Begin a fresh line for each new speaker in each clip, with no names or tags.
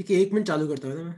ठीक है एक मिनट चालू करता हूँ ना मैं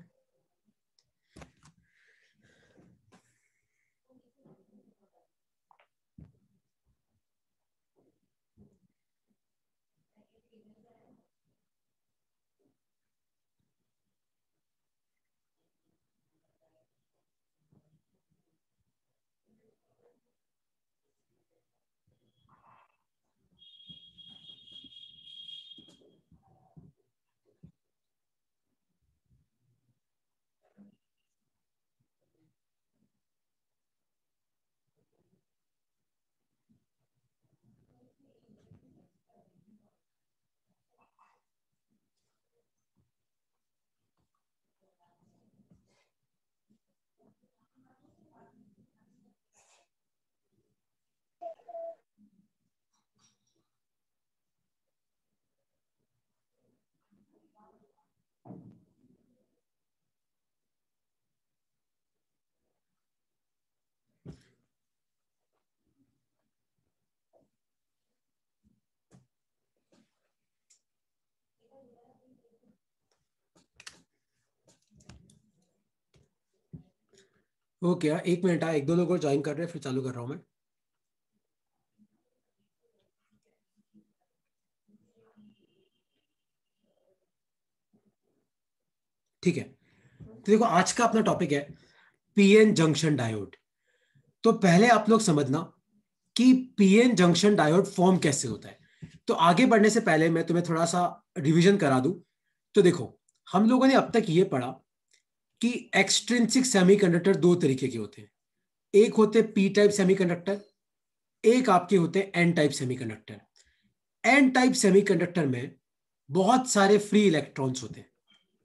ओके okay, हाँ, एक मिनट आया हाँ, एक दो लोग और ज्वाइन कर रहे हैं फिर चालू कर रहा हूँ मैं ठीक है तो देखो आज का अपना टॉपिक है पीएन जंक्शन डायोड तो पहले आप लोग समझना कि पीएन जंक्शन डायोड फॉर्म कैसे होता है तो आगे बढ़ने से पहले मैं तुम्हें थोड़ा सा रिवीजन करा दूं तो देखो हम लोगों ने अब तक ये पढ़ा कि एक्सट्रेंसिक सेमीकंडक्टर दो तरीके के होते हैं एक होते पी टाइप सेमीकंडक्टर एक आपके होते हैं N type semiconductor N type semiconductor में बहुत सारे फ्री इलेक्ट्रॉन्स होते हैं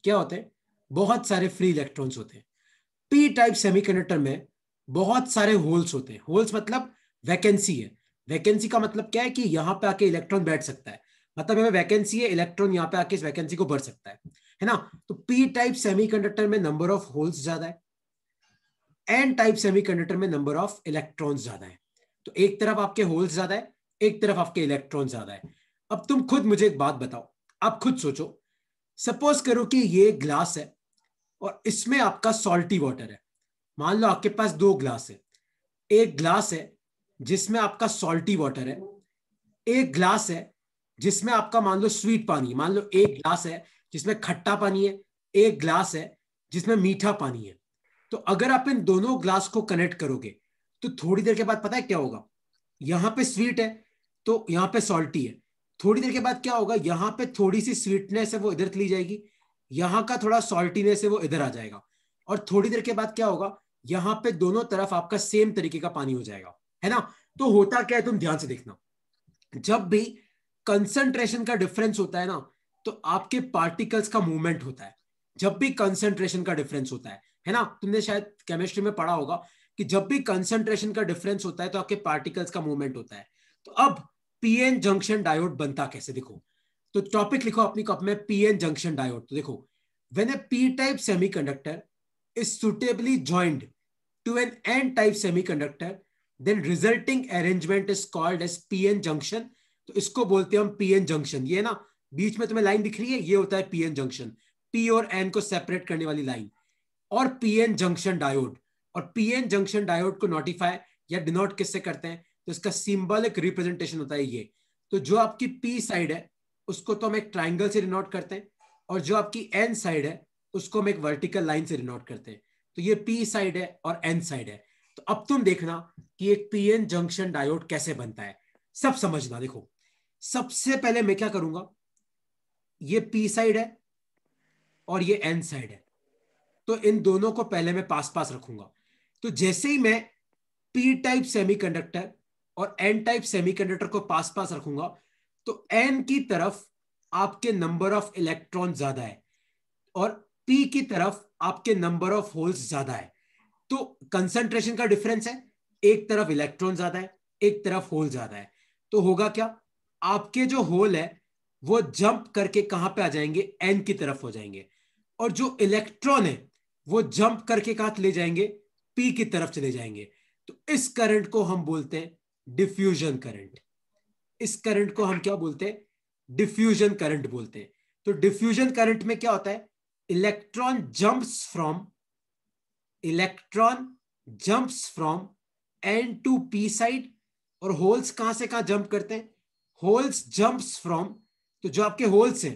क्या होते हैं बहुत सारे फ्री इलेक्ट्रॉन्स होते हैं पी टाइप सेमीकंडक्टर में बहुत सारे होल्स होते हैं होल्स मतलब वैकेंसी है वैकेंसी का मतलब क्या है कि यहाँ पे आके इलेक्ट्रॉन बैठ सकता है मतलब यहाँ वैकेंसी है इलेक्ट्रॉन यहाँ पे आके इस वैकेंसी को भर सकता है है ना तो पी टाइप सेमी में नंबर ऑफ होल्स ज्यादा है एन टाइप सेमी में नंबर ऑफ इलेक्ट्रॉन ज्यादा है तो एक तरफ आपके होल्स ज्यादा है एक तरफ आपके इलेक्ट्रॉन ज्यादा है अब तुम खुद मुझे एक बात बताओ आप खुद सोचो सपोज करो कि ये ग्लास है और इसमें आपका सॉल्टी वाटर है मान लो आपके पास दो ग्लास है एक ग्लास है जिसमें आपका सॉल्टी वाटर है एक ग्लास है जिसमें आपका मान लो स्वीट पानी मान लो एक ग्लास है जिसमें खट्टा पानी है एक ग्लास है जिसमें मीठा पानी है तो अगर आप इन दोनों ग्लास को कनेक्ट करोगे तो थोड़ी देर के बाद पता है क्या होगा यहाँ पे स्वीट है तो यहाँ पे सॉल्टी है थोड़ी देर के बाद क्या होगा यहाँ पे थोड़ी सी स्वीटनेस है वो इधर चली जाएगी यहाँ का थोड़ा सॉल्टीनेस है वो इधर आ जाएगा और थोड़ी देर के बाद क्या होगा यहाँ पे दोनों तरफ आपका सेम तरीके का पानी हो जाएगा है ना तो होता क्या है तुम ध्यान से देखना जब भी कंसंट्रेशन का डिफरेंस होता है ना तो आपके पार्टिकल्स का मूवमेंट होता है जब भी कंसंट्रेशन का डिफरेंस होता है है ना तुमने शायद केमिस्ट्री में पढ़ा होगा कि जब भी कंसंट्रेशन का डिफरेंस होता है तो आपके पार्टिकल्स का मूवमेंट होता है तो अब पीएन जंक्शन डायोड बनता कैसे देखो तो टॉपिक लिखो अपनी कप में पीएन जंक्शन डायोड तो देखो when a P type semiconductor is suitably joined to N N type semiconductor then resulting arrangement is called as PN junction तो इसको बोलते हैं हम पीएन जंक्शन ये ना बीच में तुम्हें लाइन दिख रही है ये होता है पीएन जंक्शन पी और एन को सेपरेट करने वाली लाइन और पीएन जंक्शन डायोड और पीएन जंक्शन डायोड को नोटिफाई या डिनोट किससे करते हैं तो इसका सिंबॉलिक रिप्रेजेंटेशन होता है ये तो जो आपकी पी साइड है उसको तो हम एक ट्राइंगल से डिनोट करते हैं और जो आपकी एन साइड है उसको हम एक वर्टिकल लाइन से डिनोट करते हैं तो ये पी साइड है और एन साइड है तो अब तुम देखना कि एक एन जंक्शन डायोड कैसे बनता है सब समझना देखो सबसे पहले मैं क्या करूंगा ये पी साइड है और ये एन साइड है तो इन दोनों को पहले मैं पास पास रखूंगा तो जैसे ही मैं पी टाइप सेमीकंडक्टर और एन टाइप सेमीकंडक्टर को पास पास रखूंगा तो एन की तरफ आपके नंबर ऑफ इलेक्ट्रॉन ज्यादा है और पी की तरफ आपके नंबर ऑफ होल्स ज्यादा है तो कंसंट्रेशन का डिफरेंस है एक तरफ इलेक्ट्रॉन ज्यादा है एक तरफ होल ज्यादा है तो होगा क्या आपके जो होल है वो जंप करके कहां पे आ जाएंगे एन की तरफ हो जाएंगे और जो इलेक्ट्रॉन है वो जंप करके कहा ले जाएंगे पी की तरफ चले जाएंगे तो इस करंट को हम बोलते हैं डिफ्यूजन करंट इस करंट को हम क्या बोलते हैं डिफ्यूजन करंट बोलते हैं तो डिफ्यूजन करंट में क्या होता है electron jumps from electron jumps from N to P side और होल्स कहां से कहां जंप करते हैं होल्स जंप्स फ्रॉम तो जो आपके होल्स हैं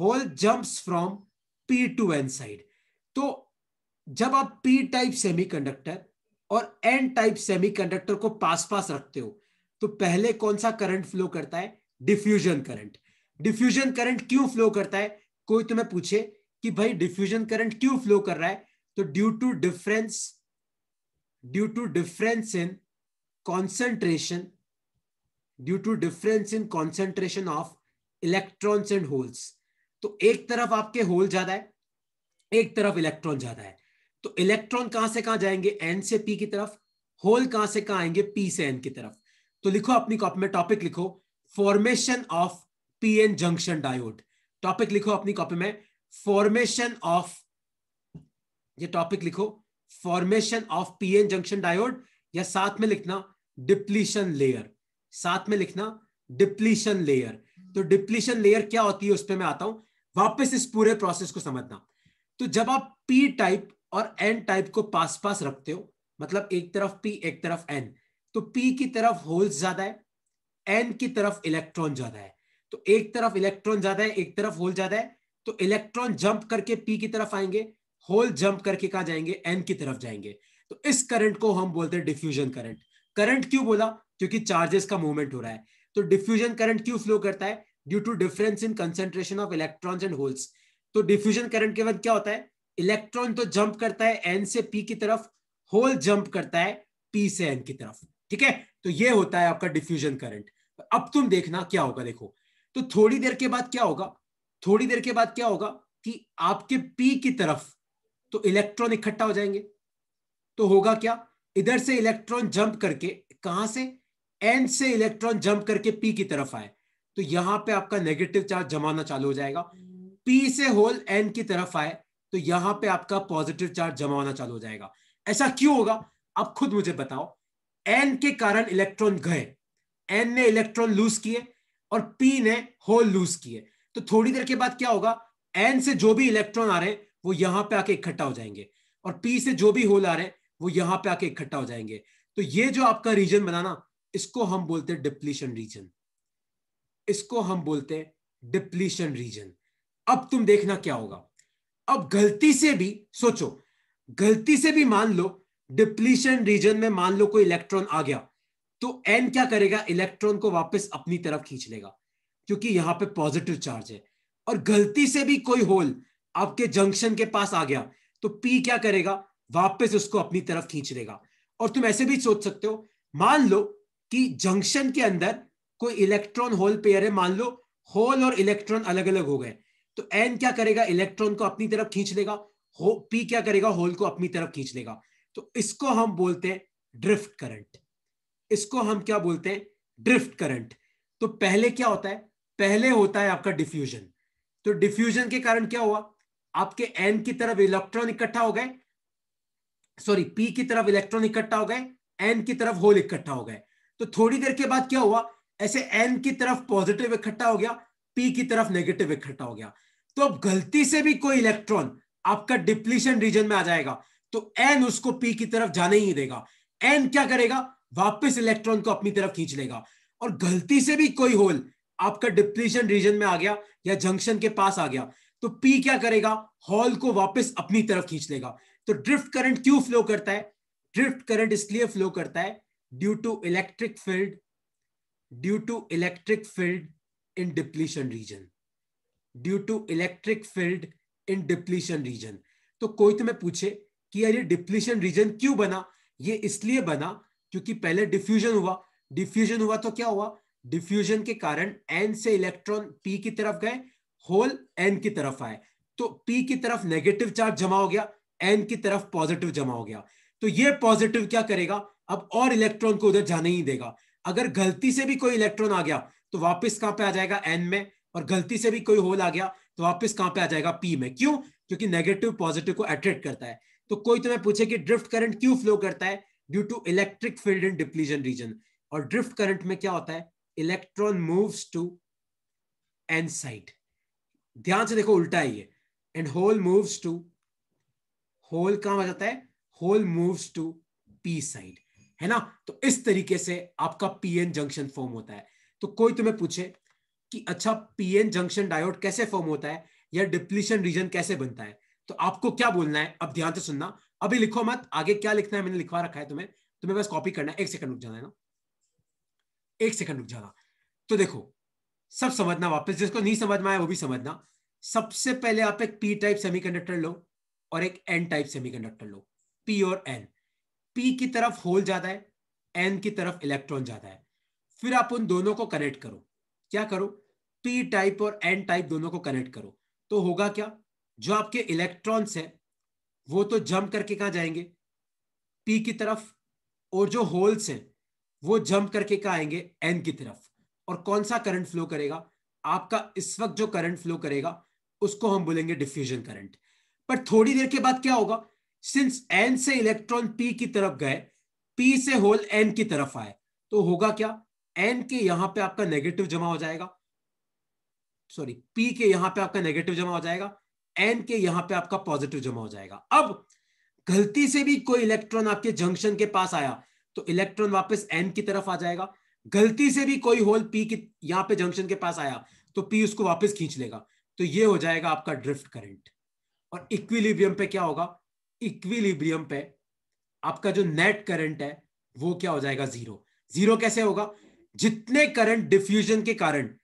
hole jumps from P to N side तो जब आप पी टाइप सेमीकंडक्टर और एन टाइप सेमीकंडक्टर को पास पास रखते हो तो पहले कौन सा करंट फ्लो करता है डिफ्यूजन करंट डिफ्यूजन करंट क्यों फ्लो करता है कोई तुम्हें पूछे कि भाई डिफ्यूजन करंट क्यों फ्लो कर रहा है तो due to difference due to difference in concentration due to difference in concentration of electrons and holes तो एक तरफ आपके होल ज्यादा है एक तरफ इलेक्ट्रॉन ज्यादा है तो इलेक्ट्रॉन कहां से कहां जाएंगे एन से पी की तरफ होल कहां से कहां आएंगे पी से एन की तरफ तो लिखो अपनी कॉपी में टॉपिक लिखो formation of PN junction diode topic लिखो अपनी कॉपी में फॉर्मेशन ऑफ ये टॉपिक लिखो formation of PN junction diode या साथ में लिखना डिप्लीशन लेयर साथ में लिखना डिप्लीशन लेयर तो डिप्लीशन लेयर क्या होती है उस पर मैं आता हूं वापस इस पूरे प्रोसेस को समझना तो जब आप पी टाइप और एन टाइप को पास पास रखते हो मतलब एक तरफ पी एक तरफ एन तो पी की तरफ होल्स ज्यादा है एन की तरफ इलेक्ट्रॉन ज्यादा है तो एक तरफ इलेक्ट्रॉन ज्यादा है एक तरफ होल ज्यादा है तो इलेक्ट्रॉन जंप करके पी की तरफ आएंगे होल जंप करके कहा जाएंगे एन की तरफ जाएंगे तो इस करंट को हम बोलते हैं डिफ्यूजन करंट करंट क्यों बोला क्योंकि चार्जेस का मूवमेंट हो रहा है तो डिफ्यूजन करंट क्यों फ्लो करता है due to difference in concentration of electron and holes तो डिफ्यूजन करंट के बाद क्या होता है इलेक्ट्रॉन तो जंप करता है एन से पी की तरफ होल जंप करता है पी से एन की तरफ ठीक है तो ये होता है आपका डिफ्यूजन करंट अब तुम देखना क्या होगा देखो तो थोड़ी देर के बाद क्या होगा थोड़ी देर के बाद क्या होगा कि आपके पी की तरफ तो इलेक्ट्रॉन इकट्ठा हो जाएंगे तो होगा क्या इधर से इलेक्ट्रॉन जंप करके कहां से एन से इलेक्ट्रॉन जंप करके पी की तरफ आए तो यहां पे आपका नेगेटिव चार्ज जमाना चालू हो जाएगा पी से होल एन की तरफ आए तो यहां पे आपका पॉजिटिव चार्ज जमाना चालू हो जाएगा ऐसा क्यों होगा आप खुद मुझे बताओ एन के कारण इलेक्ट्रॉन गए एन ने इलेक्ट्रॉन लूज किए और पी ने होल लूज किए तो थोड़ी देर के बाद क्या होगा एन से जो भी इलेक्ट्रॉन आ रहे हैं वो यहां पे आके इकट्ठा हो जाएंगे और पी से जो भी होल आ रहे हैं वो यहां पे आके इकट्ठा हो जाएंगे तो ये जो आपका रीजन बनाना इसको हम बोलते हैं डिप्लीशन रीजन इसको हम बोलते हैं डिप्लीशन रीजन अब तुम देखना क्या होगा अब गलती से भी सोचो गलती से भी मान लो डिप्लीशन रीजन में मान लो कोई इलेक्ट्रॉन आ गया तो एन क्या करेगा इलेक्ट्रॉन को वापस अपनी तरफ खींच लेगा क्योंकि यहां पे पॉजिटिव चार्ज है और गलती से भी कोई होल आपके जंक्शन के पास आ गया तो पी क्या करेगा वापस उसको अपनी तरफ खींच लेगा और तुम ऐसे भी सोच सकते हो मान लो कि जंक्शन के अंदर कोई इलेक्ट्रॉन होल पेयर है मान लो होल और इलेक्ट्रॉन अलग अलग हो गए तो एन क्या करेगा इलेक्ट्रॉन को अपनी तरफ खींच लेगा हो, पी क्या करेगा होल को अपनी तरफ खींच लेगा तो इसको हम बोलते हैं ड्रिफ्ट करंट इसको हम क्या बोलते हैं ड्रिफ्ट करंट तो पहले क्या होता है पहले होता है आपका डिफ्यूजन तो डिफ्यूजन के कारण क्या हुआ आपके एन की तरफ इलेक्ट्रॉन इकट्ठा हो गए सॉरी पी की तरफ इलेक्ट्रॉन इकट्ठा हो गए एन की तरफ होल इकट्ठा हो गए तो थोड़ी देर के बाद क्या हुआ ऐसे एन की तरफ पॉजिटिव इकट्ठा हो गया पी की तरफ नेगेटिव इकट्ठा हो गया तो अब गलती से भी कोई इलेक्ट्रॉन आपका डिप्लीशन रीजन में आ जाएगा तो एन उसको पी की तरफ जाने ही देगा एन क्या करेगा वापस इलेक्ट्रॉन को अपनी तरफ खींच लेगा और गलती से भी कोई होल आपका डिप्लीशन रीजन में आ गया या जंक्शन के पास आ गया तो पी क्या करेगा हॉल को वापस अपनी तरफ खींच लेगा तो ड्रिफ्ट करंट क्यों फ्लो करता है ड्रिफ्ट करंट इसलिए फ्लो करता है due to electric field due to electric field in depletion region due to electric field in depletion region तो कोई तुम्हें पूछे कि यार ये डिप्लीशन रीजन क्यों बना ये इसलिए बना क्योंकि पहले डिफ्यूजन हुआ डिफ्यूजन हुआ तो क्या हुआ डिफ्यूजन के कारण एन से इलेक्ट्रॉन पी की तरफ गए होल एन की तरफ आए तो पी की तरफ नेगेटिव चार्ज जमा हो गया एन की तरफ पॉजिटिव जमा हो गया तो ये पॉजिटिव क्या करेगा अब और इलेक्ट्रॉन को उधर जाने ही देगा अगर गलती से भी कोई इलेक्ट्रॉन आ गया तो वापस कहां पे आ जाएगा एन में और गलती से भी कोई होल आ गया तो वापस कहां पे आ जाएगा पी में क्यों क्योंकि नेगेटिव पॉजिटिव को अट्रैक्ट करता है तो कोई तुम्हें पूछे कि ड्रिफ्ट करंट क्यों फ्लो करता है due to electric field in depletion region और ड्रिफ्ट करंट में क्या होता है electron moves to N side ध्यान से देखो उल्टा ही है and hole moves to hole कहां हो जाता है hole moves to P side है ना तो इस तरीके से आपका पीएन जंक्शन फॉर्म होता है तो कोई तुम्हें पूछे कि अच्छा पीएन जंक्शन डायोड कैसे फॉर्म होता है या डिप्लीशन रीजन कैसे बनता है तो आपको क्या बोलना है अब ध्यान से सुनना अभी लिखो मत आगे क्या लिखना है मैंने लिखवा रखा है तुम्हें तुम्हें बस कॉपी करना है एक सेकंड रुक जाना है ना एक सेकंड रुक जाना तो देखो सब समझना वापस जिसको नहीं समझ में आया वो भी समझना सबसे पहले आप एक पी टाइप सेमी लो और एक एन टाइप सेमी लो पी और एन पी की तरफ होल ज्यादा है एन की तरफ इलेक्ट्रॉन ज्यादा है फिर आप उन दोनों को कनेक्ट करो क्या करो पी टाइप और एन टाइप दोनों को कनेक्ट करो तो होगा क्या जो आपके इलेक्ट्रॉन्स हैं वो तो जम करके कहा जाएंगे पी की तरफ और जो होल्स हैं वो जंप करके कहा आएंगे एन की तरफ और कौन सा करंट फ्लो करेगा आपका इस वक्त जो करंट फ्लो करेगा उसको हम बोलेंगे डिफ्यूजन करंट पर थोड़ी देर के बाद क्या होगा सिंस एन से इलेक्ट्रॉन पी की तरफ गए पी से होल एन की तरफ आए तो होगा क्या एन के यहां पे आपका नेगेटिव जमा हो जाएगा सॉरी पी के यहां पे आपका नेगेटिव जमा हो जाएगा एन के यहां पे आपका पॉजिटिव जमा हो जाएगा अब गलती से भी कोई इलेक्ट्रॉन आपके जंक्शन के पास आया तो इलेक्ट्रॉन वापस एन की तरफ आ जाएगा गलती से भी कोई होल पी की यहां पे जंक्शन के पास आया तो पी उसको वापस खींच लेगा तो ये हो जाएगा आपका ड्रिफ्ट करंट और इक्विलिब्रियम पे क्या होगा इक्विलिब्रियम पे आपका जो नेट करंट है वो क्या हो जाएगा जीरो जीरो कैसे होगा जितने करंट डिफ्यूजन के कारण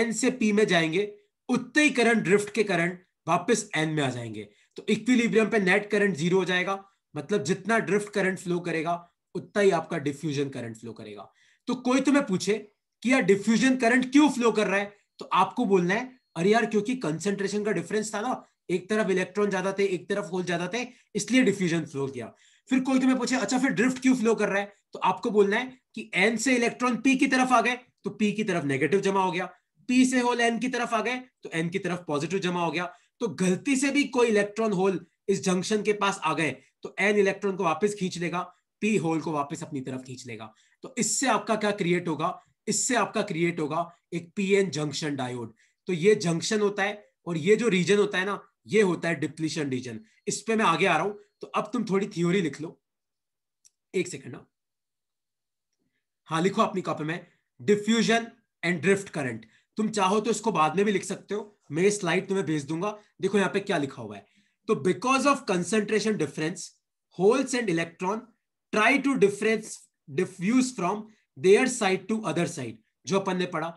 एन से पी में जाएंगे उतने ही करंट ड्रिफ्ट के करंट वापस एन में आ जाएंगे तो इक्विलिब्रियम पे नेट करंट जीरो हो जाएगा मतलब जितना ड्रिफ्ट करंट फ्लो करेगा उतना ही आपका डिफ्यूजन करंट फ्लो करेगा तो कोई तुम्हें पूछे कि यार डिफ्यूजन करंट क्यों फ्लो कर रहा है तो आपको बोलना है अरे यार क्योंकि कंसेंट्रेशन का डिफरेंस था ना एक तरफ इलेक्ट्रॉन ज्यादा थे एक तरफ होल ज्यादा थे इसलिए डिफ्यूजन फ्लो किया फिर कोई तुम्हें पूछे अच्छा फिर ड्रिफ्ट क्यों फ्लो कर रहा है तो आपको बोलना है कि एन से इलेक्ट्रॉन पी की तरफ आ गए तो पी की तरफ नेगेटिव जमा हो गया पी से होल एन की तरफ आ गए तो एन की तरफ पॉजिटिव जमा हो गया तो गलती से भी कोई इलेक्ट्रॉन होल इस जंक्शन के पास आ गए तो एन इलेक्ट्रॉन को वापस खींच लेगा पी होल को वापस अपनी तरफ खींच लेगा तो इससे आपका क्या क्रिएट होगा इससे आपका क्रिएट होगा एक पीएन जंक्शन डायोड तो ये जंक्शन होता है और ये जो रीजन होता है ना ये होता है डिप्लीशन रीजन इस पे मैं आगे आ रहा हूं तो अब तुम थोड़ी थ्योरी लिख लो एक सेकेंड ना हाँ।, हाँ लिखो अपनी कॉपी में डिफ्यूजन एंड ड्रिफ्ट करंट तुम चाहो तो इसको बाद में भी लिख सकते हो तो मैं स्लाइड तुम्हें भेज दूंगा देखो यहाँ पे क्या लिखा हुआ है तो because of concentration difference holes and electron try to difference diffuse from their side to other side जो अपन ने पढ़ा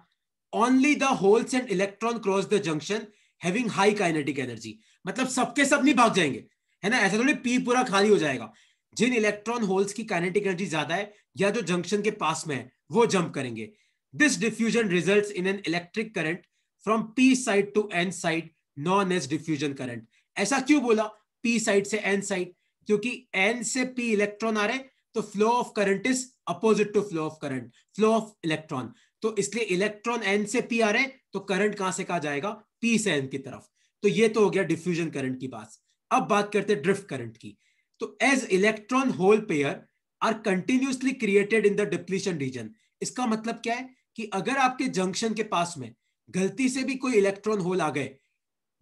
only the holes and electron cross the junction having high kinetic energy मतलब सबके सब नहीं भाग जाएंगे है ना ऐसा थोड़ी पी पूरा खाली हो जाएगा जिन इलेक्ट्रॉन होल्स की काइनेटिक एनर्जी ज्यादा है या जो जंक्शन के पास में है वो जंप करेंगे this diffusion result in an electric current from P side to N side known as diffusion current ऐसा क्यों बोला पी साइड से एन साइड क्योंकि एन से पी इलेक्ट्रॉन आ रहे तो flow of current is opposite to flow of current flow of electron तो इसलिए इलेक्ट्रॉन एन से पी आ रहे तो करंट कहां से कहा जाएगा पी से एन की तरफ तो ये तो हो गया डिफ्यूजन करंट की बात अब बात करते हैं ड्रिफ्ट करंट की तो as electron hole pair are continuously created in the depletion region इसका मतलब क्या है कि अगर आपके जंक्शन के पास में गलती से भी कोई इलेक्ट्रॉन होल आ गए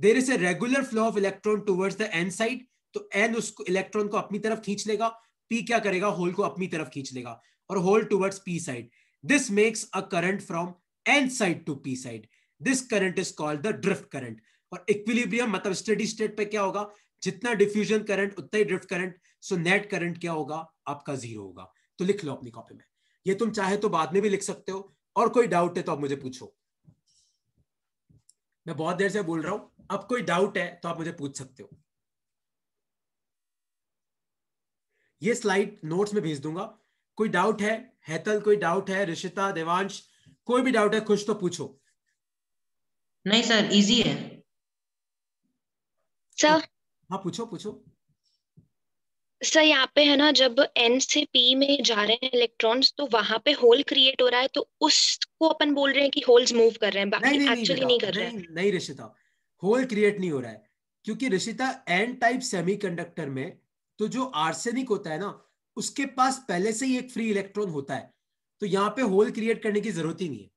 there is a regular flow of electron towards the N side तो एन उसको इलेक्ट्रॉन को अपनी तरफ खींच लेगा पी क्या करेगा होल को अपनी तरफ खींच लेगा और hole towards P side this makes a current from N side to P side this current is called the drift current और इक्विलिब्रियम मतलब स्टडी स्टेट पे क्या होगा जितना डिफ्यूजन करंट उतना ही drift current so net current क्या होगा आपका जीरो होगा तो लिख लो अपनी कॉपी में ये तुम चाहे तो बाद में भी लिख सकते हो और कोई डाउट है तो आप मुझे पूछो मैं बहुत देर से बोल रहा हूं अब कोई डाउट है तो आप मुझे पूछ सकते हो ये स्लाइड नोट्स में भेज दूंगा कोई डाउट है हैतल कोई डाउट है रिशिता देवांश कोई भी डाउट है कुछ तो पूछो नहीं सर इजी है सर हाँ पूछो पूछो सर यहाँ पे है ना जब एन से पी में जा रहे हैं इलेक्ट्रॉन्स तो वहां पे होल क्रिएट हो रहा है तो उसको अपन बोल रहे हैं कि होल्स मूव कर रहे हैं बाकी एक्चुअली नहीं, नहीं, नहीं, कर रहे हैं नहीं रिशिता होल क्रिएट नहीं हो रहा है क्योंकि रिशिता एन टाइप सेमीकंडक्टर में तो जो आर्सेनिक होता है ना उसके पास पहले से ही एक फ्री इलेक्ट्रॉन होता है तो यहाँ पे होल क्रिएट करने की जरूरत ही नहीं है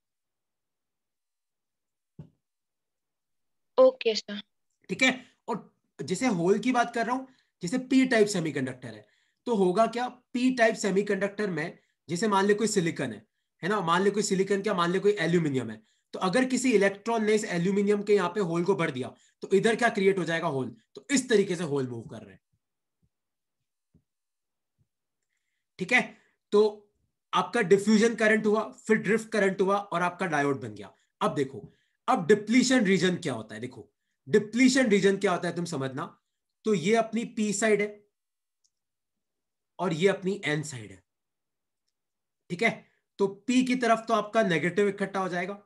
ओके सर ठीक है और जैसे होल की बात कर रहा हूँ जैसे पी टाइप सेमीकंडक्टर है तो होगा क्या पी टाइप सेमीकंडक्टर में जैसे मान लिया कोई सिलिकन है है ना मान लिया कोई सिलिकन क्या मान लिया कोई एल्यूमिनियम है तो अगर किसी इलेक्ट्रॉन ने इस एल्यूमिनियम के यहाँ पे होल को भर दिया तो इधर क्या क्रिएट हो जाएगा होल तो इस तरीके से होल मूव कर रहे हैं ठीक है तो आपका डिफ्यूजन करंट हुआ फिर ड्रिफ्ट करंट हुआ और आपका डायोड बन गया अब देखो अब डिप्लीशन रीजन क्या होता है देखो डिप्लीशन रीजन क्या होता है तुम समझना तो ये अपनी पी साइड है और ये अपनी एन साइड है ठीक है तो पी की तरफ तो आपका नेगेटिव इकट्ठा हो जाएगा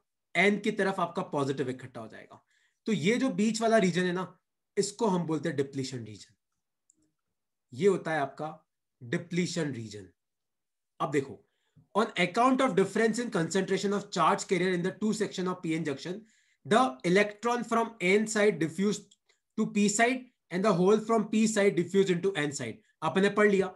एन की तरफ आपका पॉजिटिव इकट्ठा हो जाएगा तो ये जो बीच वाला रीजन है ना इसको हम बोलते हैं डिप्लीशन रीजन ये होता है आपका डिप्लीशन रीजन अब देखो on account of difference in concentration of charge carrier in the two section of P N junction the electron from N side diffuse to P side and the hole from p side diffuse into n side apne pad liya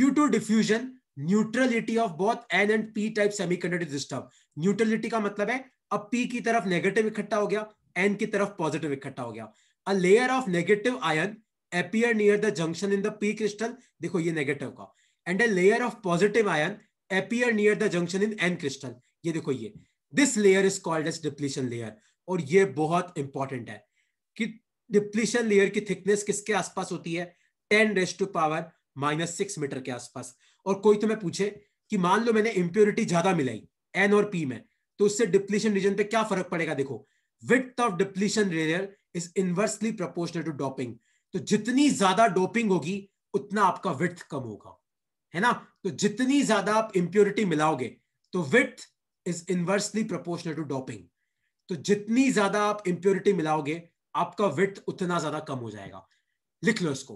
due to diffusion neutrality of both N and P type semiconductor disturb neutrality का मतलब है अब P की तरफ negative इकट्ठा हो गया N की तरफ पॉजिटिव इकट्ठा हो गया a layer of negative ion appear near the junction in the p crystal देखो ये नेगेटिव का and a layer of positive ion appear near the junction in n crystal ये देखो ये this layer is called as depletion layer और ये बहुत important है कि डिप्लीशन लेयर की थिकनेस किसके आसपास होती है ten raised to power minus six metre के आसपास और कोई तुम्हें तो पूछे कि मान लो मैंने इंप्योरिटी ज्यादा मिलाई एन और पी में तो उससे डिप्लीशन रीजन पे क्या फर्क पड़ेगा देखो width of depletion layer is inversely proportional to doping तो जितनी ज्यादा डोपिंग होगी उतना आपका विथ कम होगा है ना तो जितनी ज्यादा आप इंप्योरिटी मिलाओगे तो width is inversely proportional to doping तो जितनी ज्यादा आप इंप्योरिटी मिलाओगे आपका विथ उतना ज्यादा कम हो जाएगा लिख लो इसको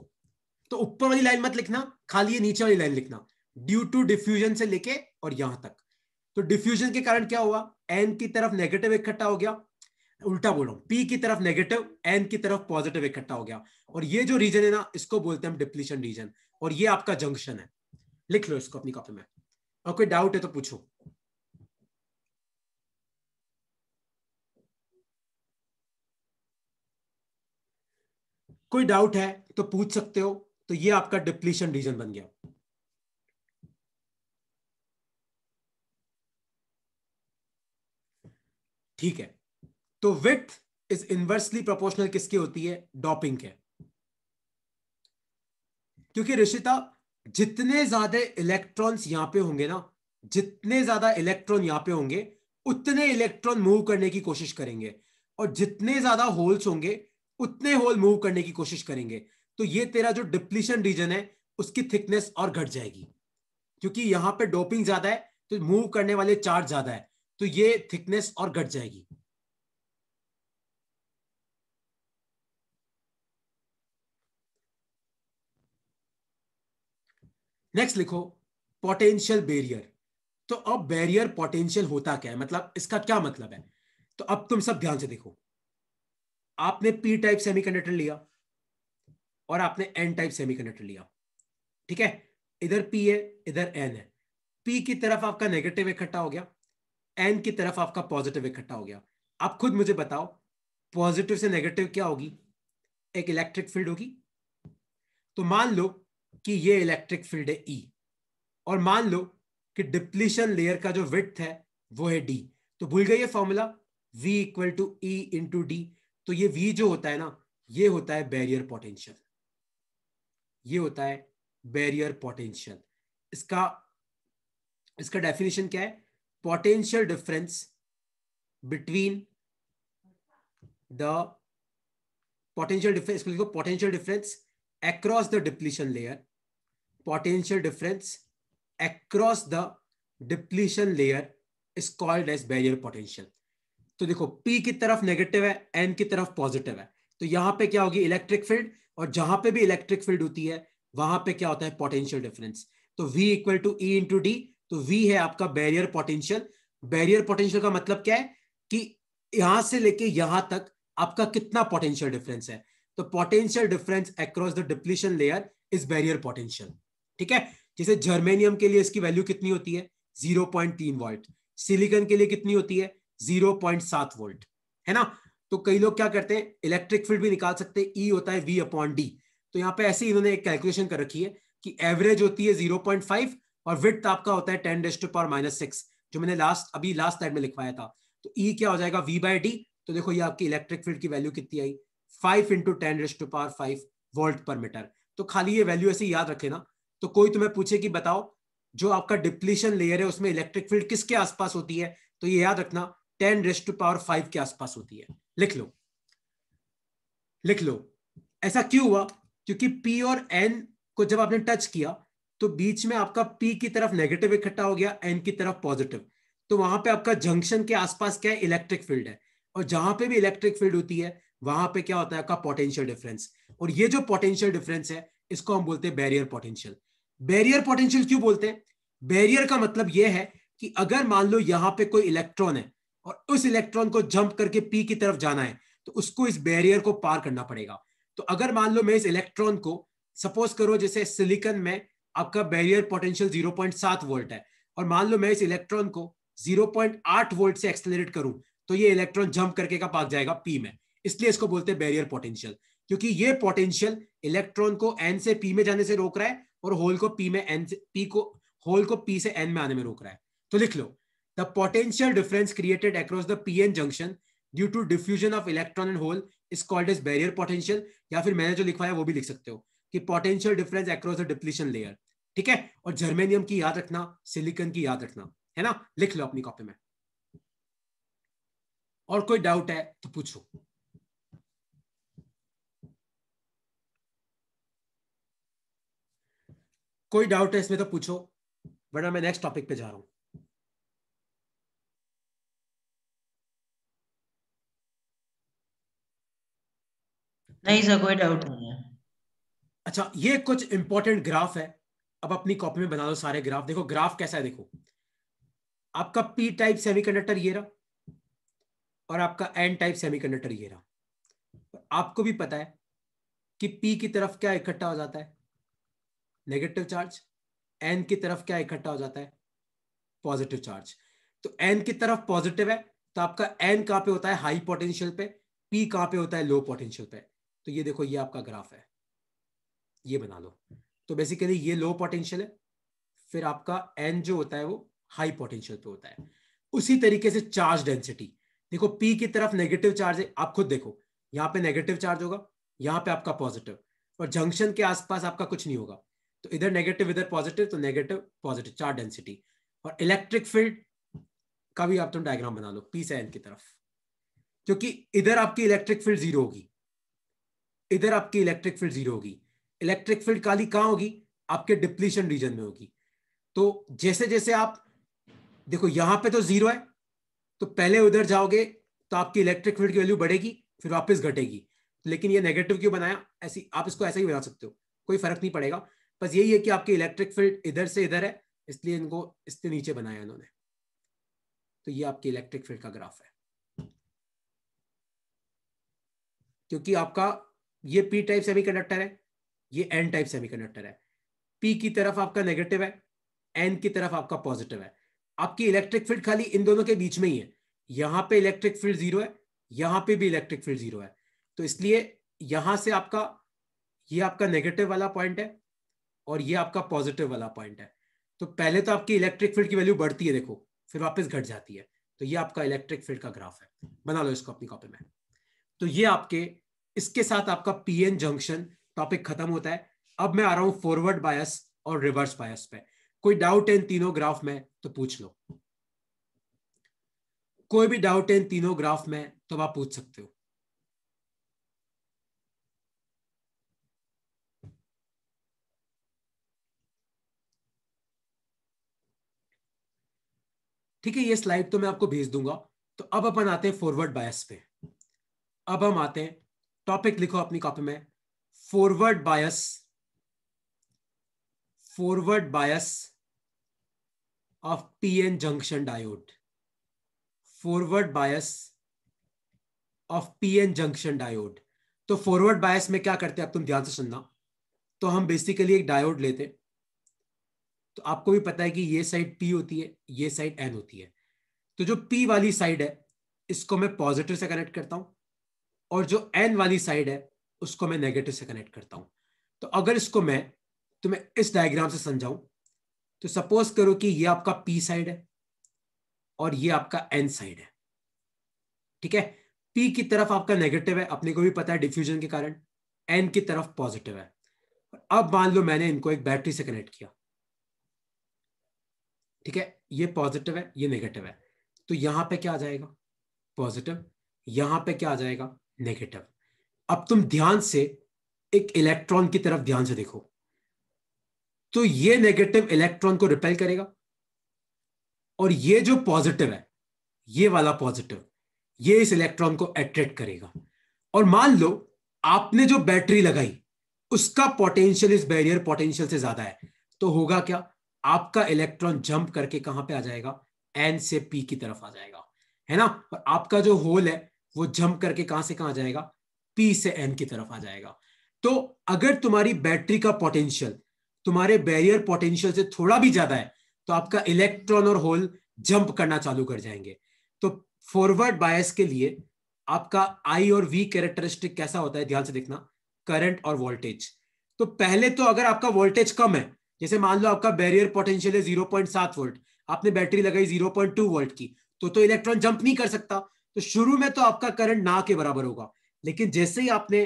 तो ऊपर वाली लाइन मत लिखना खाली ये नीचे वाली लाइन लिखना ड्यू टू डिफ्यूजन से लेके और यहां तक तो डिफ्यूजन के कारण क्या हुआ एन की तरफ नेगेटिव इकट्ठा हो गया उल्टा बोलो पी की तरफ नेगेटिव एन की तरफ पॉजिटिव इकट्ठा हो गया और ये जो रीजन है ना इसको बोलते हैं हम डिप्लीशन रीजन और ये आपका जंक्शन है लिख लो इसको अपनी कॉपी में और कोई डाउट है तो पूछो कोई डाउट है तो पूछ सकते हो तो ये आपका डिप्लीशन रीजन बन गया ठीक है तो विथ इज इनवर्सली प्रोपोर्शनल किसकी होती है डॉपिंग के क्योंकि ऋषिता जितने ज्यादा इलेक्ट्रॉन्स यहां पे होंगे ना जितने ज्यादा इलेक्ट्रॉन यहां पे होंगे उतने इलेक्ट्रॉन मूव करने की कोशिश करेंगे और जितने ज्यादा होल्स होंगे उतने होल मूव करने की कोशिश करेंगे तो ये तेरा जो डिप्लीशन रीजन है उसकी थिकनेस और घट जाएगी क्योंकि यहां पे डोपिंग ज्यादा है तो मूव करने वाले चार्ज ज्यादा है तो ये थिकनेस और घट जाएगी नेक्स्ट लिखो पोटेंशियल बैरियर तो अब बैरियर पोटेंशियल होता क्या है मतलब इसका क्या मतलब है तो अब तुम सब ध्यान से देखो आपने पी टाइप सेमीकंडक्टर लिया और आपने एन टाइप सेमीकंडक्टर लिया ठीक है इधर पी है इधर एन है पी की तरफ आपका नेगेटिव इकट्ठा हो गया एन की तरफ आपका पॉजिटिव इकट्ठा हो गया आप खुद मुझे बताओ पॉजिटिव से नेगेटिव क्या होगी एक इलेक्ट्रिक फील्ड होगी तो मान लो कि ये इलेक्ट्रिक फील्ड है ई e और मान लो कि डिप्लीशन लेयर का जो विथ है वो है डी तो भूल गई ये formula V equal to E into D तो ये वी जो होता है ना ये होता है बैरियर पोटेंशियल ये होता है बैरियर पोटेंशियल इसका इसका डेफिनेशन क्या है potential difference between the potential difference इसको potential difference across the depletion layer potential difference across the depletion layer is called as barrier potential तो देखो पी की तरफ नेगेटिव है एन की तरफ पॉजिटिव है तो यहाँ पे क्या होगी इलेक्ट्रिक फील्ड और जहां पे भी इलेक्ट्रिक फील्ड होती है वहां पे क्या होता है पोटेंशियल डिफरेंस तो V equal to E into D तो V है आपका बैरियर पोटेंशियल बैरियर पोटेंशियल का मतलब क्या है कि यहां से लेके यहां तक आपका कितना पोटेंशियल डिफरेंस है तो potential difference across the depletion layer is barrier potential ठीक है जैसे जर्मेनियम के लिए इसकी वैल्यू कितनी होती है जीरो पॉइंट तीन वॉल्ट सिलिकन के लिए कितनी होती है जीरो पॉइंट सात वोल्ट है ना तो कई लोग क्या करते हैं इलेक्ट्रिक फील्ड भी निकाल सकते हैं ई e होता है वी अपॉन डी तो यहाँ पे ऐसे ही इन्होंने एक कैलकुलेशन कर रखी है कि एवरेज होती है जीरो पॉइंट फाइव और विथ आपका होता है ten raised power minus six जो मैंने लास्ट अभी लास्ट टाइम में लिखवाया था तो ई e क्या हो जाएगा वी बाय डी तो देखो ये आपकी इलेक्ट्रिक फील्ड की वैल्यू कितनी आई five into ten raised to power five volt per metre तो खाली ये वैल्यू ऐसे याद रखे ना तो कोई तुम्हें पूछे कि बताओ जो आपका डिप्लीशन लेयर है उसमें इलेक्ट्रिक फील्ड किसके आसपास होती है तो ये याद रखना ten raised to power five के आसपास होती है लिख लो लिख लो ऐसा क्यों हुआ क्योंकि पी और एन को जब आपने टच किया तो बीच में आपका पी की तरफ नेगेटिव इकट्ठा हो गया एन की तरफ पॉजिटिव तो वहां पे आपका जंक्शन के आसपास क्या है इलेक्ट्रिक फील्ड है और जहां पे भी इलेक्ट्रिक फील्ड होती है वहां पे क्या होता है आपका पोटेंशियल डिफरेंस और ये जो पोटेंशियल डिफरेंस है इसको हम बोलते हैं बैरियर पोटेंशियल बैरियर पोटेंशियल क्यों बोलते हैं बैरियर का मतलब यह है कि अगर मान लो यहां पे कोई इलेक्ट्रॉन है और उस इलेक्ट्रॉन को जंप करके पी की तरफ जाना है तो उसको इस बैरियर को पार करना पड़ेगा तो अगर मान लो मैं इस इलेक्ट्रॉन को सपोज करो जैसे सिलिकन में आपका बैरियर पोटेंशियल 0.7 वोल्ट है और मान लो मैं इस इलेक्ट्रॉन को 0.8 वोल्ट से एक्सेलरेट करूं तो ये इलेक्ट्रॉन जंप करके का पाक जाएगा पी में इसलिए इसको बोलते हैं बैरियर पोटेंशियल क्योंकि ये पोटेंशियल इलेक्ट्रॉन को एन से पी में जाने से रोक रहा है और होल को पी में एन से पी को होल को पी से एन में आने में रोक रहा है तो लिख लो the potential difference created across the pn junction due to diffusion of electron and hole is called as barrier potential या फिर मैंने जो लिखवाया वो भी लिख सकते हो कि potential difference across the depletion layer ठीक है और जर्मेनियम की याद रखना सिलिकॉन की याद रखना है ना लिख लो अपनी कॉपी में और कोई डाउट है तो पूछो कोई डाउट है इसमें तो पूछो वरना मैं नेक्स्ट टॉपिक पे जा रहा हूं
नहीं सर कोई डाउट नहीं
है अच्छा ये कुछ इंपॉर्टेंट ग्राफ है अब अपनी कॉपी में बना दो सारे ग्राफ देखो ग्राफ कैसा है देखो आपका पी टाइप सेमीकंडक्टर ये रहा और आपका एन टाइप सेमीकंडक्टर ये रहा आपको भी पता है कि पी की तरफ क्या इकट्ठा हो जाता है नेगेटिव चार्ज एन की तरफ क्या इकट्ठा हो जाता है पॉजिटिव चार्ज तो एन की तरफ पॉजिटिव है तो आपका एन कहां पे होता है हाई पोटेंशियल पे पी कहां पे होता है लो पोटेंशियल पे तो ये देखो ये आपका ग्राफ है ये बना लो तो बेसिकली ये लो पोटेंशियल है फिर आपका एन जो होता है वो हाई पोटेंशियल पे होता है उसी तरीके से चार्ज डेंसिटी देखो पी की तरफ नेगेटिव चार्ज है आप खुद देखो यहाँ पे नेगेटिव चार्ज होगा यहाँ पे आपका पॉजिटिव और जंक्शन के आसपास आपका कुछ नहीं होगा तो इधर नेगेटिव इधर पॉजिटिव तो नेगेटिव पॉजिटिव चार्ज डेंसिटी और इलेक्ट्रिक फील्ड का भी आप तुम डायग्राम बना लो पी से एन की तरफ क्योंकि इधर आपकी इलेक्ट्रिक फील्ड जीरो होगी इधर आपकी इलेक्ट्रिक फील्ड जीरो होगी इलेक्ट्रिक फील्ड काली कहां होगी आपके डिप्लीशन रीजन में होगी तो जैसे जैसे आप देखो यहां पे तो जीरो है तो पहले उधर जाओगे तो आपकी इलेक्ट्रिक फील्ड की वैल्यू बढ़ेगी फिर वापस घटेगी लेकिन ये नेगेटिव क्यों बनाया ऐसी आप इसको ऐसा ही बना सकते हो कोई फर्क नहीं पड़ेगा बस यही है कि आपकी इलेक्ट्रिक फील्ड इधर से इधर है इसलिए इनको इसके नीचे बनाया इन्होंने तो ये आपकी इलेक्ट्रिक फील्ड का ग्राफ है क्योंकि आपका ये पी टाइप सेमीकंडक्टर है ये एन टाइप सेमीकंडक्टर है पी की तरफ आपका नेगेटिव है एन की तरफ आपका पॉजिटिव है आपकी इलेक्ट्रिक फील्ड खाली इन दोनों के बीच में ही है यहां पे इलेक्ट्रिक फील्ड जीरो है यहां पे भी इलेक्ट्रिक फील्ड जीरो है तो इसलिए यहां से आपका ये आपका नेगेटिव वाला पॉइंट है और ये आपका पॉजिटिव वाला पॉइंट है तो पहले तो आपकी इलेक्ट्रिक फील्ड की वैल्यू बढ़ती है देखो फिर वापस घट जाती है तो ये आपका इलेक्ट्रिक फील्ड का ग्राफ है बना लो इसको अपनी कॉपी में तो ये आपके इसके साथ आपका पीएन जंक्शन टॉपिक खत्म होता है अब मैं आ रहा हूं फॉरवर्ड बायस और रिवर्स बायस पे कोई डाउट है तीनों ग्राफ में तो पूछ लो कोई भी डाउट है तीनों ग्राफ में तो आप पूछ सकते हो ठीक है ये स्लाइड तो मैं आपको भेज दूंगा तो अब अपन आते हैं फॉरवर्ड बायस पे अब हम आते हैं टॉपिक लिखो अपनी कॉपी में forward bias forward bias of PN junction diode forward bias of PN junction diode तो फॉरवर्ड बायस में क्या करते हैं अब तुम ध्यान से सुनना तो हम बेसिकली एक डायोड लेते तो आपको भी पता है कि ये साइड पी होती है ये साइड एन होती है तो जो पी वाली साइड है इसको मैं पॉजिटिव से कनेक्ट करता हूं और जो एन वाली साइड है उसको मैं नेगेटिव से कनेक्ट करता हूं तो अगर इसको मैं तुम्हें तो इस डायग्राम से समझाऊं तो सपोज करो कि ये आपका पी साइड है और ये आपका एन साइड है ठीक है पी की तरफ आपका नेगेटिव है अपने को भी पता है डिफ्यूजन के कारण एन की तरफ पॉजिटिव है अब मान लो मैंने इनको एक बैटरी से कनेक्ट किया ठीक है ये पॉजिटिव है ये नेगेटिव है तो यहां पे क्या आ जाएगा पॉजिटिव यहां पे क्या आ जाएगा नेगेटिव अब तुम ध्यान से एक इलेक्ट्रॉन की तरफ ध्यान से देखो तो ये नेगेटिव इलेक्ट्रॉन को रिपेल करेगा और ये जो पॉजिटिव है ये वाला पॉजिटिव ये इस इलेक्ट्रॉन को अट्रैक्ट करेगा और मान लो आपने जो बैटरी लगाई उसका पोटेंशियल इस बैरियर पोटेंशियल से ज्यादा है तो होगा क्या आपका इलेक्ट्रॉन जंप करके कहां पे आ जाएगा एन से पी की तरफ आ जाएगा है ना और आपका जो होल है वो जंप करके कहां से कहां जाएगा पी से एन की तरफ आ जाएगा तो अगर तुम्हारी बैटरी का पोटेंशियल तुम्हारे बैरियर पोटेंशियल से थोड़ा भी ज्यादा है तो आपका इलेक्ट्रॉन और होल जंप करना चालू कर जाएंगे तो फॉरवर्ड बायस के लिए आपका आई और वी कैरेक्टरिस्टिक कैसा होता है ध्यान से देखना करंट और वोल्टेज तो पहले तो अगर आपका वोल्टेज कम है जैसे मान लो आपका बैरियर पोटेंशियल है जीरो पॉइंट सात वोल्ट आपने बैटरी लगाई जीरो पॉइंट टू वोल्ट की तो तो इलेक्ट्रॉन जंप नहीं कर सकता तो शुरू में तो आपका करंट ना के बराबर होगा लेकिन जैसे ही आपने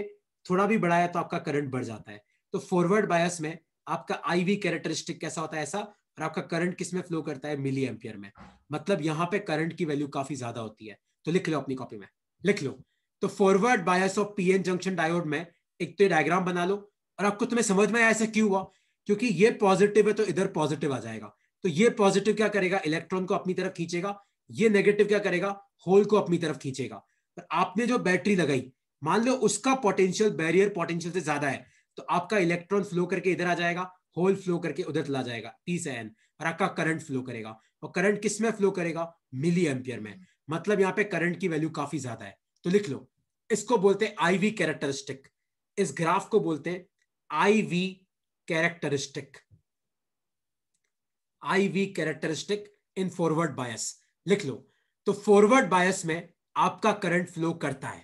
थोड़ा भी बढ़ाया तो आपका करंट बढ़ जाता है तो फॉरवर्ड बायस में आपका आई वी कैरेक्टरिस्टिक कैसा होता है ऐसा और आपका करंट किस में फ्लो करता है मिली एम्पियर में मतलब यहाँ पे करंट की वैल्यू काफी ज्यादा होती है तो लिख लो अपनी कॉपी में लिख लो तो forward bias of N junction diode में एक तो डायग्राम बना लो और आपको तुम्हें समझ में आया ऐसा क्यों हुआ क्योंकि ये पॉजिटिव है तो इधर पॉजिटिव आ जाएगा तो ये पॉजिटिव क्या करेगा इलेक्ट्रॉन को अपनी तरफ खींचेगा ये नेगेटिव क्या करेगा होल को अपनी तरफ खींचेगा पर आपने जो बैटरी लगाई मान लो उसका पोटेंशियल बैरियर पोटेंशियल से ज्यादा है तो आपका इलेक्ट्रॉन फ्लो करके इधर आ जाएगा होल फ्लो करके उधर चला जाएगा टी से एन और आपका करंट फ्लो करेगा और करंट किस में फ्लो करेगा मिली एम्पियर में मतलब यहाँ पे करंट की वैल्यू काफी ज्यादा है तो लिख लो इसको बोलते हैं आई वी कैरेक्टरिस्टिक इस ग्राफ को बोलते हैं I V characteristic I V characteristic in forward bias लिख लो तो फॉरवर्ड बायस में आपका करंट फ्लो करता है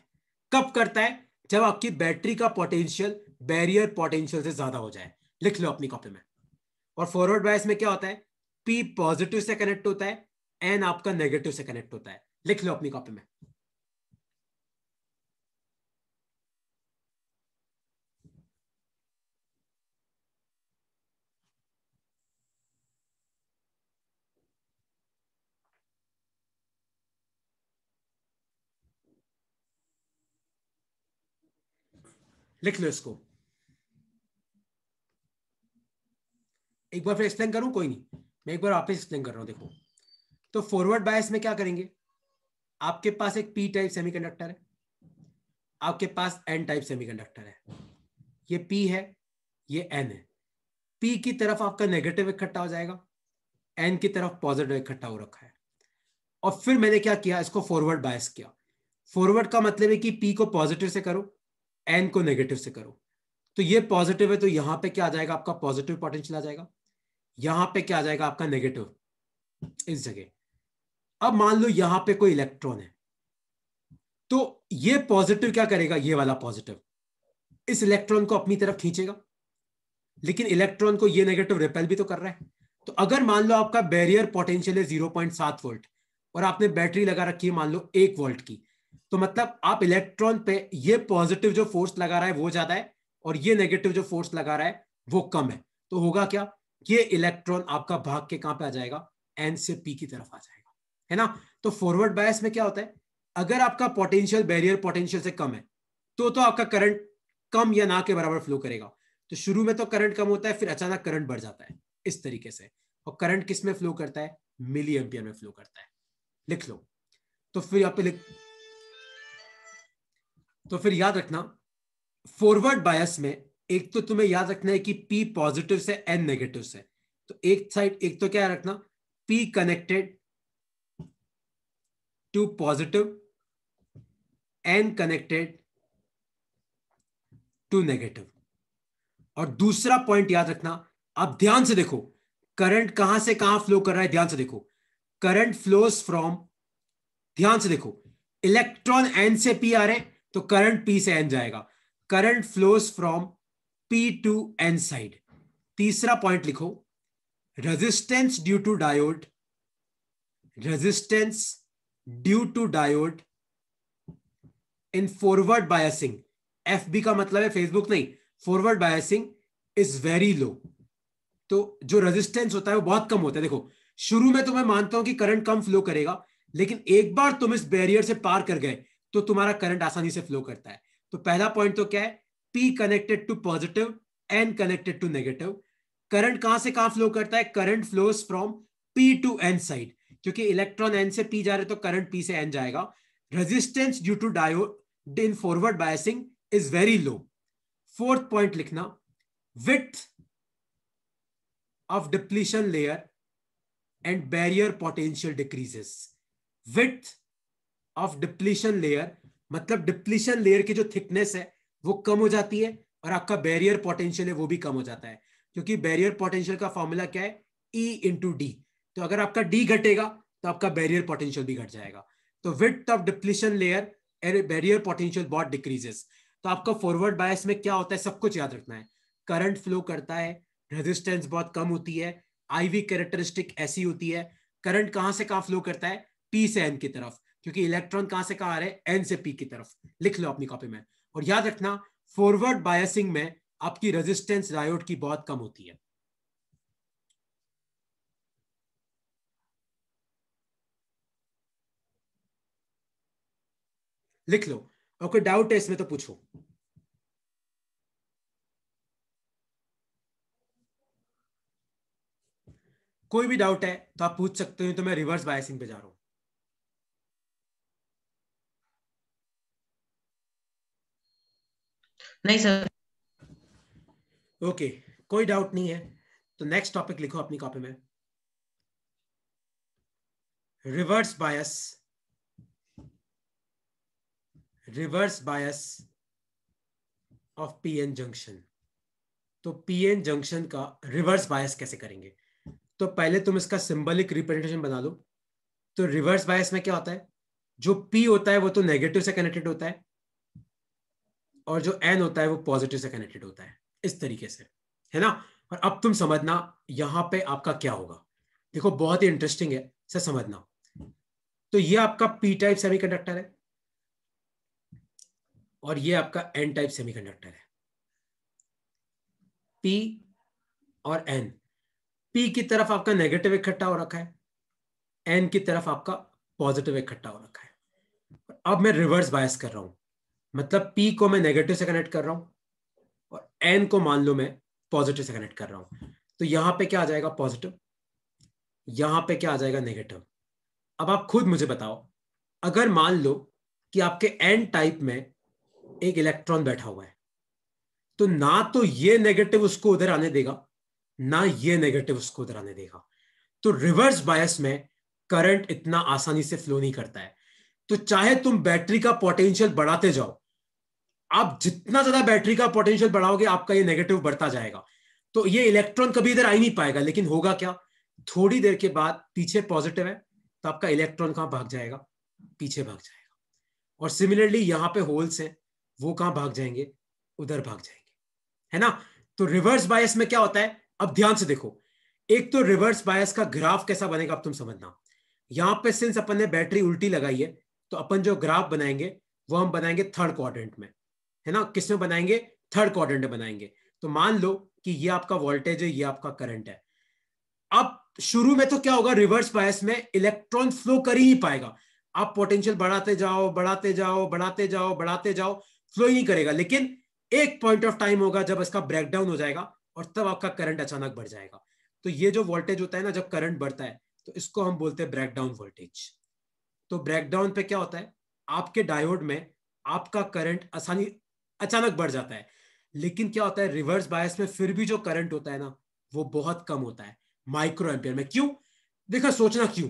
कब करता है जब आपकी बैटरी का पोटेंशियल बैरियर पोटेंशियल से ज्यादा हो जाए लिख लो अपनी कॉपी में और फॉरवर्ड बायस में क्या होता है पी पॉजिटिव से कनेक्ट होता है एन आपका नेगेटिव से कनेक्ट होता है लिख लो अपनी कॉपी में लिख लो इसको एक बार फिर एक्सप्लेन करूं कोई नहीं मैं एक बार वापस एक्सप्लेन कर रहा हूं देखो तो फॉरवर्ड बायस में क्या करेंगे आपके पास एक पी टाइप सेमीकंडक्टर है आपके पास एन टाइप सेमीकंडक्टर है ये पी है ये एन है पी की तरफ आपका नेगेटिव इकट्ठा हो जाएगा एन की तरफ पॉजिटिव इकट्ठा हो रखा है और फिर मैंने क्या किया इसको फॉरवर्ड बायस किया फॉरवर्ड का मतलब है कि पी को पॉजिटिव से करो एन को नेगेटिव से करो तो ये पॉजिटिव है तो यहां पे क्या आ जाएगा आपका पॉजिटिव पोटेंशियल आ जाएगा यहां पे क्या आ जाएगा आपका नेगेटिव इस जगह अब मान लो यहां पे कोई इलेक्ट्रॉन है तो ये पॉजिटिव क्या करेगा ये वाला पॉजिटिव इस इलेक्ट्रॉन को अपनी तरफ खींचेगा लेकिन इलेक्ट्रॉन को ये नेगेटिव रिपेल भी तो कर रहा है तो अगर मान लो आपका बैरियर पोटेंशियल है जीरो वोल्ट और आपने बैटरी लगा रखी है मान लो एक वोल्ट की तो मतलब आप इलेक्ट्रॉन पे ये पॉजिटिव जो फोर्स लगा रहा है वो ज्यादा है और ये नेगेटिव जो फोर्स लगा रहा है वो कम है तो होगा क्या ये इलेक्ट्रॉन आपका भाग के कहां पे आ जाएगा एन से पी की तरफ आ जाएगा है ना तो फॉरवर्ड बायस में क्या होता है अगर आपका पोटेंशियल बैरियर पोटेंशियल से कम है तो तो आपका करंट कम या ना के बराबर फ्लो करेगा तो शुरू में तो करंट कम होता है फिर अचानक करंट बढ़ जाता है इस तरीके से और करंट किस में फ्लो करता है मिली एम्पियर में फ्लो करता है लिख लो तो फिर यहाँ पे लिख तो फिर याद रखना फॉरवर्ड बायस में एक तो तुम्हें याद रखना है कि पी पॉजिटिव से एन नेगेटिव से तो एक साइड एक तो क्या रखना P connected to positive N connected to negative और दूसरा पॉइंट याद रखना आप ध्यान से देखो करंट कहां से कहां फ्लो कर रहा है ध्यान से देखो करंट फ्लोस फ्रॉम ध्यान से देखो इलेक्ट्रॉन एन से पी आ रहे हैं तो करंट पी से एन जाएगा current flows from P to N side तीसरा पॉइंट लिखो resistance due to diode resistance due to diode in forward biasing F B का मतलब है फेसबुक नहीं forward biasing is very low तो जो रेजिस्टेंस होता है वो बहुत कम होता है देखो शुरू में तो मैं मानता हूं कि करंट कम फ्लो करेगा लेकिन एक बार तुम इस बैरियर से पार कर गए तो तुम्हारा करंट आसानी से फ्लो करता है तो पहला पॉइंट तो क्या है P connected to positive N connected to negative current कहां से कहां फ्लो करता है current flows from P to N side क्योंकि इलेक्ट्रॉन एन से पी जा रहे तो करंट पी से एन जाएगा resistance due to diode in forward biasing is very low fourth point लिखना width of depletion layer and barrier potential decreases width of depletion layer मतलब depletion layer की जो थिकनेस है वो कम हो जाती है और आपका बैरियर पोटेंशियल है वो भी कम हो जाता है क्योंकि बैरियर पोटेंशियल का फॉर्मूला क्या है ई इंटू डी तो अगर आपका डी घटेगा तो आपका बैरियर पोटेंशियल भी घट जाएगा तो width of depletion layer barrier potential बहुत डिक्रीजेस तो आपका फॉरवर्ड बायस में क्या होता है सब कुछ याद रखना है करंट फ्लो करता है रेजिस्टेंस बहुत कम होती है आईवी कैरेक्टरिस्टिक ऐसी होती है करंट कहां से कहां फ्लो करता है पी से एन की तरफ क्योंकि इलेक्ट्रॉन कहां से कहां आ रहे हैं एन से पी की तरफ लिख लो अपनी कॉपी में और याद रखना फॉरवर्ड बायसिंग में आपकी रेजिस्टेंस डायोड की बहुत कम होती है लिख लो और कोई डाउट है इसमें तो पूछो कोई भी डाउट है तो आप पूछ सकते हो तो मैं रिवर्स बायसिंग पे जा रहा हूं नहीं सर ओके कोई डाउट नहीं है तो नेक्स्ट टॉपिक लिखो अपनी कॉपी में reverse bias reverse bias of PN junction तो पीएन जंक्शन का रिवर्स बायस कैसे करेंगे तो पहले तुम इसका सिंबलिक रिप्रेजेंटेशन बना लो तो रिवर्स बायस में क्या होता है जो पी होता है वो तो नेगेटिव से कनेक्टेड होता है और जो एन होता है वो पॉजिटिव से कनेक्टेड होता है इस तरीके से है ना और अब तुम समझना यहाँ पे आपका क्या होगा देखो बहुत ही इंटरेस्टिंग है सर समझना तो ये आपका पी टाइप सेमीकंडक्टर है और ये आपका एन टाइप सेमीकंडक्टर है पी और एन पी की तरफ आपका नेगेटिव इकट्ठा हो रखा है एन की तरफ आपका पॉजिटिव इकट्ठा हो रखा है अब मैं रिवर्स बायस कर रहा हूं मतलब पी को मैं नेगेटिव से कनेक्ट कर रहा हूं और एन को मान लो मैं पॉजिटिव से कनेक्ट कर रहा हूं तो यहां पे क्या आ जाएगा पॉजिटिव यहां पे क्या आ जाएगा नेगेटिव अब आप खुद मुझे बताओ अगर मान लो कि आपके एन टाइप में एक इलेक्ट्रॉन बैठा हुआ है तो ना तो ये नेगेटिव उसको उधर आने देगा ना ये नेगेटिव उसको उधर आने देगा तो रिवर्स बायस में करंट इतना आसानी से फ्लो नहीं करता है तो चाहे तुम बैटरी का पोटेंशियल बढ़ाते जाओ आप जितना ज्यादा बैटरी का पोटेंशियल बढ़ाओगे आपका ये नेगेटिव बढ़ता जाएगा तो ये इलेक्ट्रॉन कभी इधर आ ही नहीं पाएगा लेकिन होगा क्या थोड़ी देर के बाद पीछे पॉजिटिव है तो आपका इलेक्ट्रॉन कहां भाग जाएगा पीछे भाग जाएगा और सिमिलरली यहां पे होल्स हैं वो कहां भाग जाएंगे उधर भाग जाएंगे है ना तो रिवर्स बायस में क्या होता है अब ध्यान से देखो एक तो रिवर्स बायस का ग्राफ कैसा बनेगा आप तुम समझना यहाँ पर सिंस अपन ने बैटरी उल्टी लगाई है तो अपन जो ग्राफ बनाएंगे वो हम बनाएंगे थर्ड क्वार में है ना किसमें बनाएंगे थर्ड क्वाड्रेंट में बनाएंगे तो मान लो कि ये आपका वोल्टेज है ये आपका करंट है अब शुरू में तो क्या होगा रिवर्स बायस में इलेक्ट्रॉन फ्लो कर ही पाएगा आप पोटेंशियल बढ़ाते जाओ बढ़ाते जाओ बढ़ाते जाओ बढ़ाते जाओ फ्लो ही करेगा लेकिन एक पॉइंट ऑफ टाइम होगा जब इसका ब्रेकडाउन हो जाएगा और तब आपका करंट अचानक बढ़ जाएगा तो ये जो वोल्टेज होता है ना जब करंट बढ़ता है तो इसको हम बोलते हैं ब्रेकडाउन वोल्टेज तो ब्रेकडाउन पे क्या होता है आपके डायोड में आपका करंट आसानी अचानक बढ़ जाता है लेकिन क्या होता है रिवर्स बायस में फिर भी जो करंट होता है ना वो बहुत कम होता है माइक्रो एम्पियर में क्यों देखो सोचना क्यों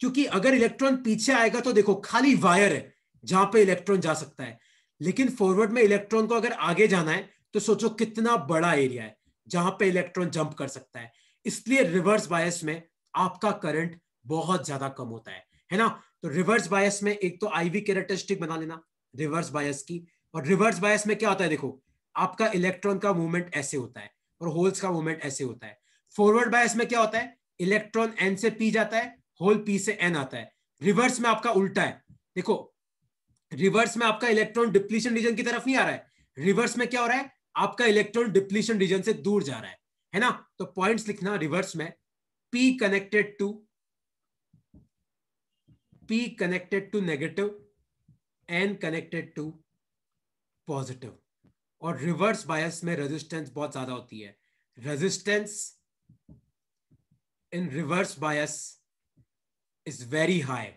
क्योंकि अगर इलेक्ट्रॉन पीछे आएगा तो देखो खाली वायर है जहां पे इलेक्ट्रॉन जा सकता है लेकिन फॉरवर्ड में इलेक्ट्रॉन को अगर आगे जाना है तो सोचो कितना बड़ा एरिया है जहां पे इलेक्ट्रॉन जंप कर सकता है इसलिए रिवर्स बायस में आपका करंट बहुत ज्यादा कम होता है है ना तो रिवर्स बायस में एक तो आईवी कैरेक्टरिस्टिक बना लेना रिवर्स बायस की और रिवर्स बायस में क्या होता है देखो आपका इलेक्ट्रॉन का मूवमेंट ऐसे होता है और होल्स का मूवमेंट ऐसे होता है फॉरवर्ड बायस में क्या होता है इलेक्ट्रॉन एन से पी जाता है होल पी से एन आता है रिवर्स में आपका उल्टा है देखो रिवर्स में आपका इलेक्ट्रॉन डिप्लीशन रीजन की तरफ नहीं आ रहा है रिवर्स में क्या हो रहा है आपका इलेक्ट्रॉन डिप्लीशन रीजन से दूर जा रहा है है ना तो पॉइंट्स लिखना रिवर्स में P connected to P connected to negative N connected to positive और रिवर्स बायस में रेजिस्टेंस बहुत ज्यादा होती है resistance in reverse bias is very high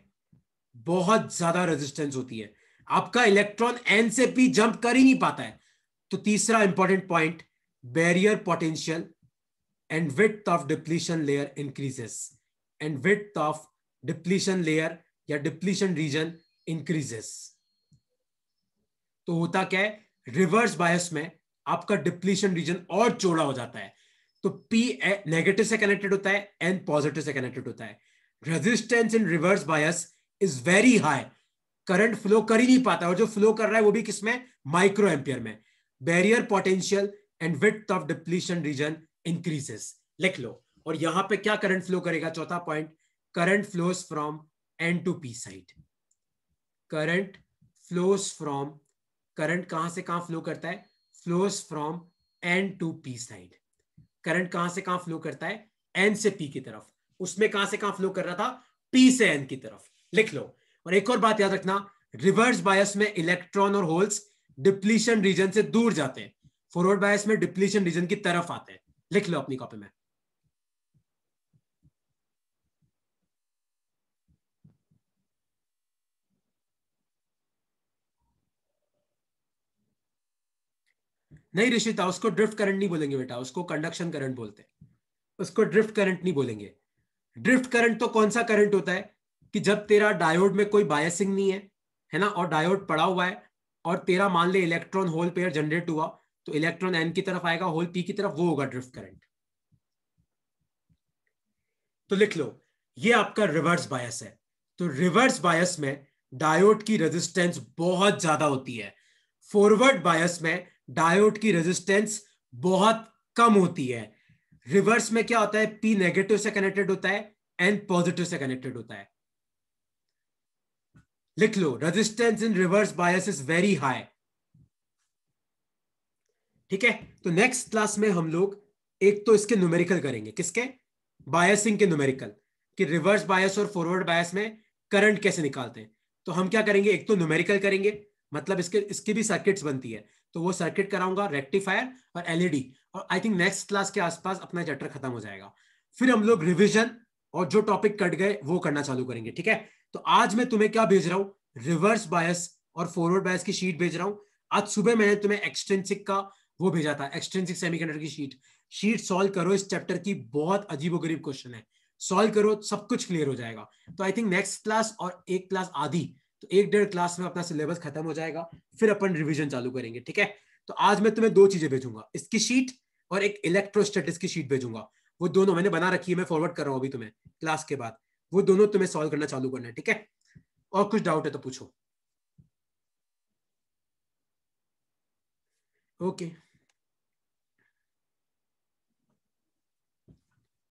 बहुत ज्यादा रेजिस्टेंस होती है आपका इलेक्ट्रॉन एन से पी जंप कर ही नहीं पाता है तो तीसरा important point barrier potential and width of depletion layer increases and width of depletion layer या डिप्लीशन रीजन इंक्रीजेस तो होता क्या है रिवर्स बायस में आपका डिप्लीशन रीजन और चौड़ा हो जाता है तो पी नेगेटिव से कनेक्टेड होता है एन पॉजिटिव से कनेक्टेड होता है resistance in reverse bias is very high current flow कर ही नहीं पाता और जो फ्लो कर रहा है वो भी किसमें माइक्रो एम्पियर में barrier potential and width of depletion region increases लिख लो और यहां पे क्या करंट फ्लो करेगा चौथा point current flows from N to P side current flows from current कहां से कहां फ्लो करता है flows from N to P side current कहां से कहां फ्लो करता है एन से पी की तरफ उसमें कहां से कहां फ्लो कर रहा था पी से एन की तरफ लिख लो और एक और बात याद रखना रिवर्स बायस में इलेक्ट्रॉन और होल्स डिप्लीशन रीजन से दूर जाते हैं फॉरवर्ड बायस में डिप्लीशन रीजन की तरफ आते हैं लिख लो अपनी कॉपी में नहीं रिशिता उसको ड्रिफ्ट करंट नहीं बोलेंगे बेटा उसको कंडक्शन करंट बोलते हैं उसको ड्रिफ्ट करंट नहीं बोलेंगे ड्रिफ्ट करंट तो कौन सा करंट होता है कि जब तेरा डायोड में कोई बायसिंग नहीं है है ना और डायोड पड़ा हुआ है और तेरा मान ले इलेक्ट्रॉन होल पेयर जनरेट हुआ तो इलेक्ट्रॉन एन की तरफ आएगा होल पी की तरफ वो होगा ड्रिफ्ट करंट तो लिख लो ये आपका रिवर्स बायस है तो रिवर्स बायस में डायोड की रेजिस्टेंस बहुत ज्यादा होती है फॉरवर्ड बायस में डायोड की रेजिस्टेंस बहुत कम होती है रिवर्स में क्या होता है पी नेगेटिव से कनेक्टेड होता है एन पॉजिटिव से कनेक्टेड होता है लिख लो resistance in reverse bias is very high ठीक है तो नेक्स्ट क्लास में हम लोग एक तो इसके न्यूमेरिकल करेंगे किसके बायसिंग के न्यूमेरिकल कि रिवर्स बायस और फॉरवर्ड बायस में करंट कैसे निकालते हैं तो हम क्या करेंगे एक तो न्यूमेरिकल करेंगे मतलब इसके इसकी भी सर्किट्स बनती है तो वो सर्किट कराऊंगा रेक्टिफायर और एलईडी e और आई थिंक नेक्स्ट क्लास के आसपास अपना चैप्टर खत्म हो जाएगा फिर हम लोग रिविजन और जो टॉपिक कट गए वो करना चालू करेंगे ठीक है तो आज मैं तुम्हें क्या भेज रहा हूँ रिवर्स बायस और फॉरवर्ड बायस की शीट भेज रहा हूँ आज सुबह मैंने तुम्हें एक्सटेंसिक का वो भेजा था एक्सटेंसिक सेमीकंडक्टर की शीट शीट सॉल्व करो इस चैप्टर की बहुत अजीबोगरीब क्वेश्चन है सॉल्व करो सब कुछ क्लियर हो जाएगा तो आई थिंक नेक्स्ट क्लास और एक क्लास आधी तो एक डेढ़ क्लास में अपना सिलेबस खत्म हो जाएगा फिर अपन रिविजन चालू करेंगे ठीक है तो आज मैं तुम्हें दो चीजें भेजूंगा इसकी शीट और एक इलेक्ट्रोस्टेटिक्स की शीट भेजूंगा वो दोनों मैंने बना रखी है मैं फॉरवर्ड कर रहा हूँ अभी तुम्हें क्लास के बाद वो दोनों तुम्हें सॉल्व करना चालू करना है ठीक है और कुछ डाउट है तो पूछो ओके okay.